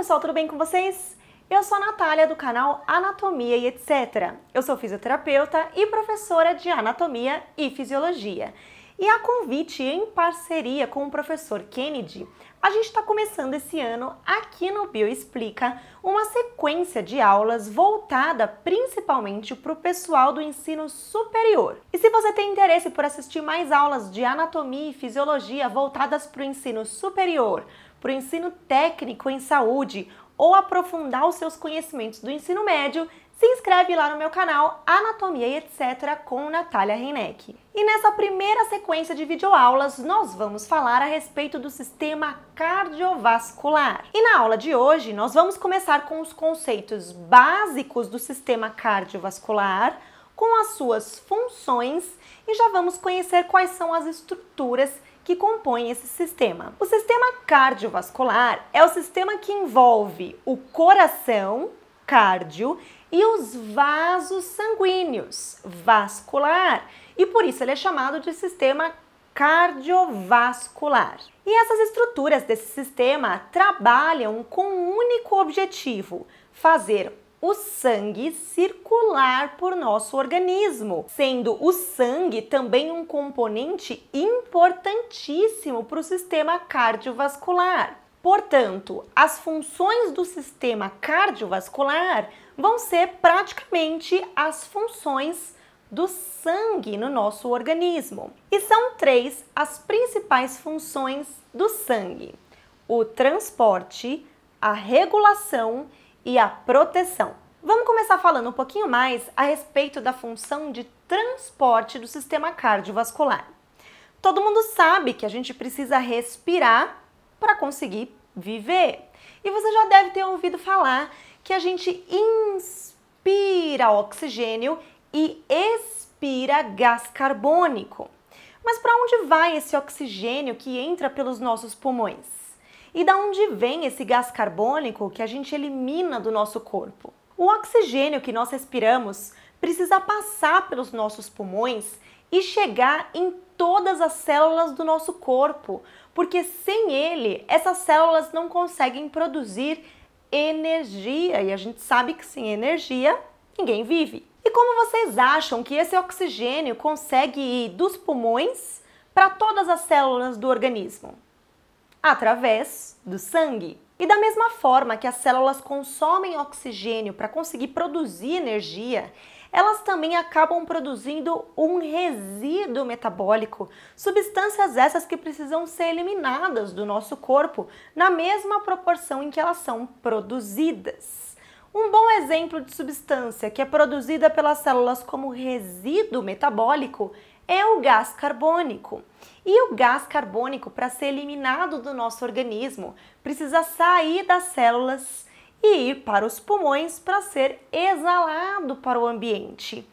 pessoal, tudo bem com vocês? Eu sou a Natália do canal Anatomia e etc. Eu sou fisioterapeuta e professora de anatomia e fisiologia. E a convite em parceria com o professor Kennedy, a gente está começando esse ano aqui no Bio Explica uma sequência de aulas voltada principalmente para o pessoal do ensino superior. E se você tem interesse por assistir mais aulas de anatomia e fisiologia voltadas para o ensino superior, para o ensino técnico em saúde ou aprofundar os seus conhecimentos do ensino médio, se inscreve lá no meu canal Anatomia e etc. com Natália Reineck. E nessa primeira sequência de videoaulas, nós vamos falar a respeito do sistema cardiovascular. E na aula de hoje, nós vamos começar com os conceitos básicos do sistema cardiovascular, com as suas funções e já vamos conhecer quais são as estruturas que compõem esse sistema. O sistema cardiovascular é o sistema que envolve o coração, cardio, e os vasos sanguíneos, vascular, e por isso ele é chamado de sistema cardiovascular. E essas estruturas desse sistema trabalham com um único objetivo: fazer o sangue circular por nosso organismo, sendo o sangue também um componente importantíssimo para o sistema cardiovascular. Portanto, as funções do sistema cardiovascular vão ser praticamente as funções do sangue no nosso organismo. E são três as principais funções do sangue: o transporte, a regulação e a proteção. Vamos começar falando um pouquinho mais a respeito da função de transporte do sistema cardiovascular. Todo mundo sabe que a gente precisa respirar para conseguir viver. E você já deve ter ouvido falar que a gente inspira oxigênio e expira gás carbônico. Mas para onde vai esse oxigênio que entra pelos nossos pulmões? E da onde vem esse gás carbônico que a gente elimina do nosso corpo? O oxigênio que nós respiramos precisa passar pelos nossos pulmões e chegar em todas as células do nosso corpo, porque sem ele, essas células não conseguem produzir energia e a gente sabe que sem energia ninguém vive. E como vocês acham que esse oxigênio consegue ir dos pulmões para todas as células do organismo? através do sangue. E da mesma forma que as células consomem oxigênio para conseguir produzir energia, elas também acabam produzindo um resíduo metabólico, substâncias essas que precisam ser eliminadas do nosso corpo na mesma proporção em que elas são produzidas. Um bom exemplo de substância que é produzida pelas células como resíduo metabólico é o gás carbônico. E o gás carbônico, para ser eliminado do nosso organismo, precisa sair das células e ir para os pulmões para ser exalado para o ambiente.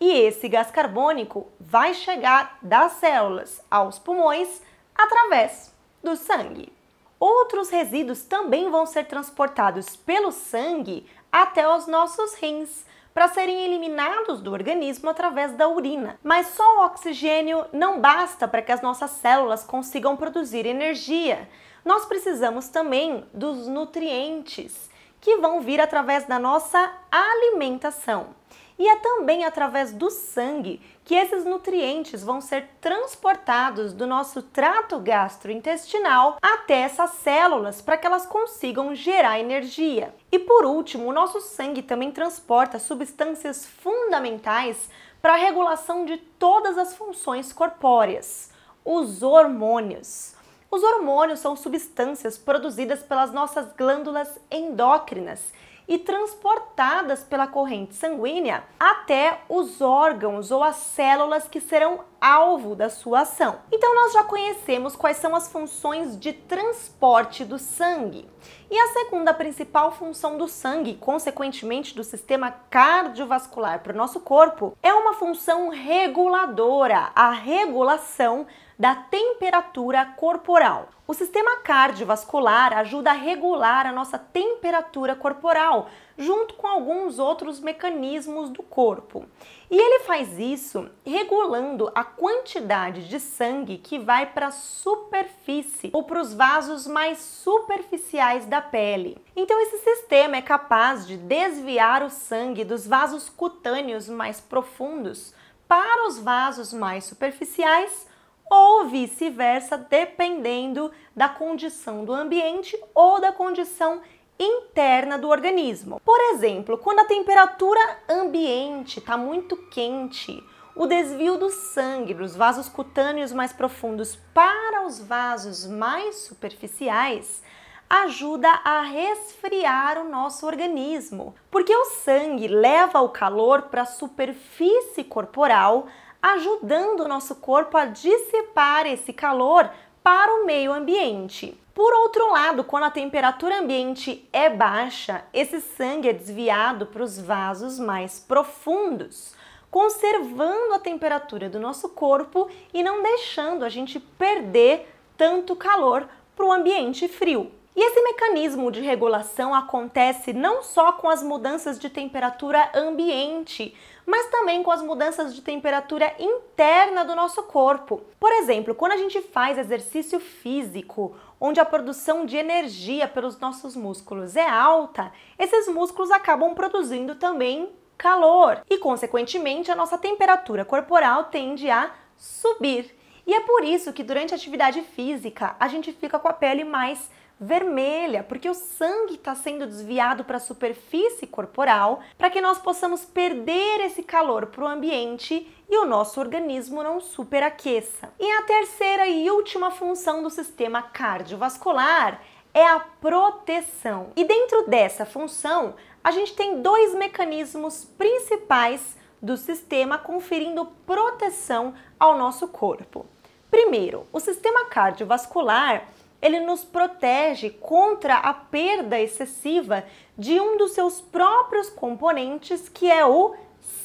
E esse gás carbônico vai chegar das células aos pulmões através do sangue. Outros resíduos também vão ser transportados pelo sangue até os nossos rins, para serem eliminados do organismo através da urina. Mas só o oxigênio não basta para que as nossas células consigam produzir energia. Nós precisamos também dos nutrientes que vão vir através da nossa alimentação. E é também através do sangue que esses nutrientes vão ser transportados do nosso trato gastrointestinal até essas células para que elas consigam gerar energia. E por último, o nosso sangue também transporta substâncias fundamentais para a regulação de todas as funções corpóreas, os hormônios. Os hormônios são substâncias produzidas pelas nossas glândulas endócrinas e transportadas pela corrente sanguínea até os órgãos ou as células que serão alvo da sua ação. Então nós já conhecemos quais são as funções de transporte do sangue. E a segunda principal função do sangue, consequentemente do sistema cardiovascular para o nosso corpo, é uma função reguladora, a regulação da temperatura corporal. O sistema cardiovascular ajuda a regular a nossa temperatura corporal, junto com alguns outros mecanismos do corpo. E ele faz isso regulando a quantidade de sangue que vai para a superfície ou para os vasos mais superficiais da pele. Então, esse sistema é capaz de desviar o sangue dos vasos cutâneos mais profundos para os vasos mais superficiais ou vice-versa, dependendo da condição do ambiente ou da condição interna do organismo. Por exemplo, quando a temperatura ambiente está muito quente, o desvio do sangue dos vasos cutâneos mais profundos para os vasos mais superficiais ajuda a resfriar o nosso organismo, porque o sangue leva o calor para a superfície corporal, ajudando o nosso corpo a dissipar esse calor para o meio ambiente. Por outro lado, quando a temperatura ambiente é baixa, esse sangue é desviado para os vasos mais profundos, conservando a temperatura do nosso corpo e não deixando a gente perder tanto calor para o ambiente frio. E esse mecanismo de regulação acontece não só com as mudanças de temperatura ambiente, mas também com as mudanças de temperatura interna do nosso corpo. Por exemplo, quando a gente faz exercício físico, onde a produção de energia pelos nossos músculos é alta, esses músculos acabam produzindo também calor e, consequentemente, a nossa temperatura corporal tende a subir. E é por isso que durante a atividade física a gente fica com a pele mais vermelha, porque o sangue está sendo desviado para a superfície corporal para que nós possamos perder esse calor para o ambiente e o nosso organismo não superaqueça. E a terceira e última função do sistema cardiovascular é a proteção. E dentro dessa função, a gente tem dois mecanismos principais do sistema conferindo proteção ao nosso corpo. Primeiro, o sistema cardiovascular ele nos protege contra a perda excessiva de um dos seus próprios componentes, que é o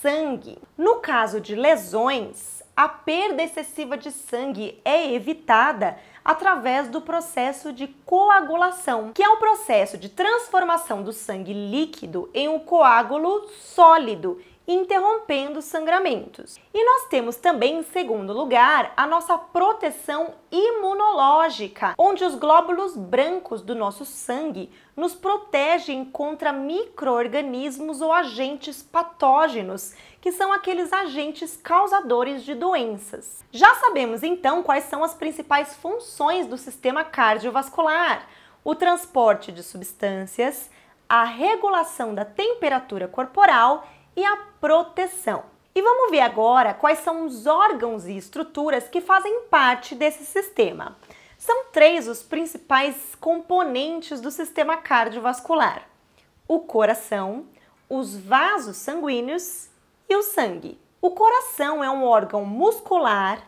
sangue. No caso de lesões, a perda excessiva de sangue é evitada através do processo de coagulação, que é um processo de transformação do sangue líquido em um coágulo sólido interrompendo sangramentos. E nós temos também, em segundo lugar, a nossa proteção imunológica, onde os glóbulos brancos do nosso sangue nos protegem contra micro-organismos ou agentes patógenos, que são aqueles agentes causadores de doenças. Já sabemos então quais são as principais funções do sistema cardiovascular: o transporte de substâncias, a regulação da temperatura corporal e a proteção. E vamos ver agora quais são os órgãos e estruturas que fazem parte desse sistema. São três os principais componentes do sistema cardiovascular: o coração, os vasos sanguíneos e o sangue. O coração é um órgão muscular,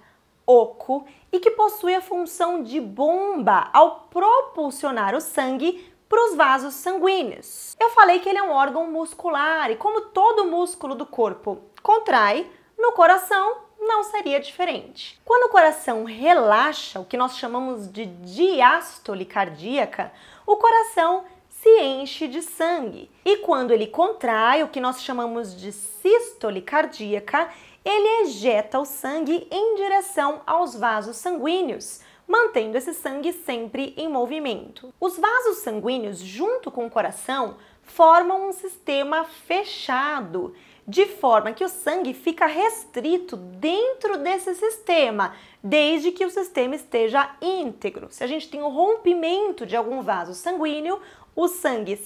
oco e que possui a função de bomba ao propulsionar o sangue para os vasos sanguíneos. Eu falei que ele é um órgão muscular e, como todo músculo do corpo contrai, no coração não seria diferente. Quando o coração relaxa, o que nós chamamos de diástole cardíaca, o coração se enche de sangue. E quando ele contrai, o que nós chamamos de sístole cardíaca, ele ejeta o sangue em direção aos vasos sanguíneos, mantendo esse sangue sempre em movimento. Os vasos sanguíneos, junto com o coração, formam um sistema fechado, de forma que o sangue fica restrito dentro desse sistema, desde que o sistema esteja íntegro. Se a gente tem o um rompimento de algum vaso sanguíneo, o sangue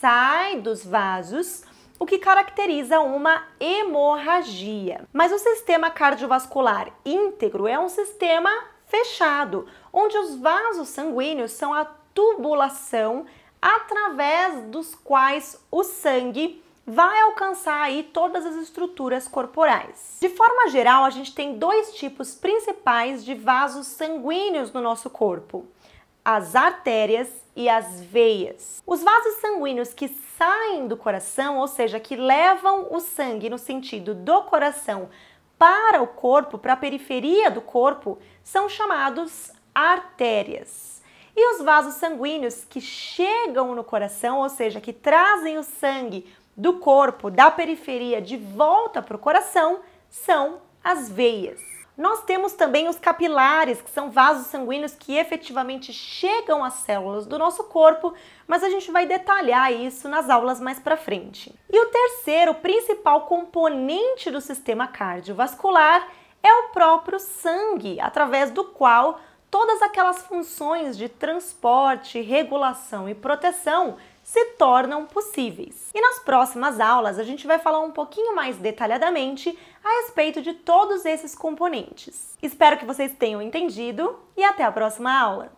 sai dos vasos, o que caracteriza uma hemorragia. Mas o sistema cardiovascular íntegro é um sistema fechado, onde os vasos sanguíneos são a tubulação através dos quais o sangue vai alcançar aí todas as estruturas corporais. De forma geral, a gente tem dois tipos principais de vasos sanguíneos no nosso corpo: as artérias e as veias. Os vasos sanguíneos que saem do coração, ou seja, que levam o sangue no sentido do coração para o corpo, para a periferia do corpo, são chamados artérias. E os vasos sanguíneos que chegam no coração, ou seja, que trazem o sangue do corpo, da periferia, de volta para o coração, são as veias. Nós temos também os capilares, que são vasos sanguíneos que efetivamente chegam às células do nosso corpo, mas a gente vai detalhar isso nas aulas mais para frente. E o terceiro principal componente do sistema cardiovascular é o próprio sangue, através do qual todas aquelas funções de transporte, regulação e proteção se tornam possíveis. E nas próximas aulas a gente vai falar um pouquinho mais detalhadamente a respeito de todos esses componentes. Espero que vocês tenham entendido e até a próxima aula!